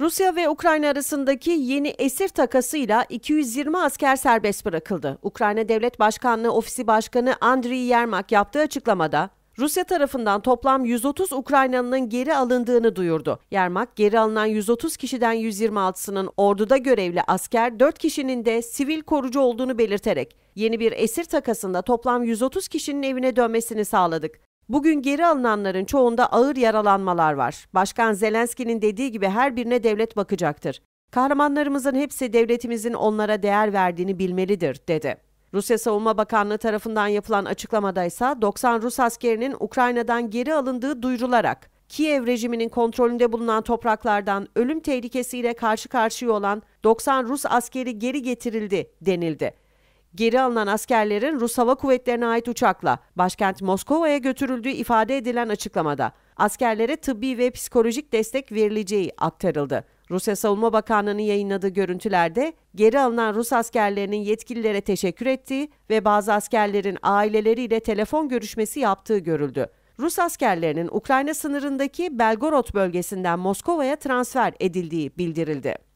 Rusya ve Ukrayna arasındaki yeni esir takasıyla 220 asker serbest bırakıldı. Ukrayna Devlet Başkanlığı Ofisi Başkanı Andriy Yermak yaptığı açıklamada Rusya tarafından toplam 130 Ukraynalının geri alındığını duyurdu. Yermak geri alınan 130 kişiden 126'sının orduda görevli asker, 4 kişinin de sivil korucu olduğunu belirterek yeni bir esir takasında toplam 130 kişinin evine dönmesini sağladık. Bugün geri alınanların çoğunda ağır yaralanmalar var. Başkan Zelenski'nin dediği gibi her birine devlet bakacaktır. Kahramanlarımızın hepsi devletimizin onlara değer verdiğini bilmelidir, dedi. Rusya Savunma Bakanlığı tarafından yapılan açıklamada ise 90 Rus askerinin Ukrayna'dan geri alındığı duyurularak Kiev rejiminin kontrolünde bulunan topraklardan ölüm tehlikesiyle karşı karşıya olan 90 Rus askeri geri getirildi denildi geri alınan askerlerin Rus Hava Kuvvetleri'ne ait uçakla başkent Moskova'ya götürüldüğü ifade edilen açıklamada askerlere tıbbi ve psikolojik destek verileceği aktarıldı. Rusya Savunma Bakanlığı'nın yayınladığı görüntülerde geri alınan Rus askerlerinin yetkililere teşekkür ettiği ve bazı askerlerin aileleriyle telefon görüşmesi yaptığı görüldü. Rus askerlerinin Ukrayna sınırındaki Belgorod bölgesinden Moskova'ya transfer edildiği bildirildi.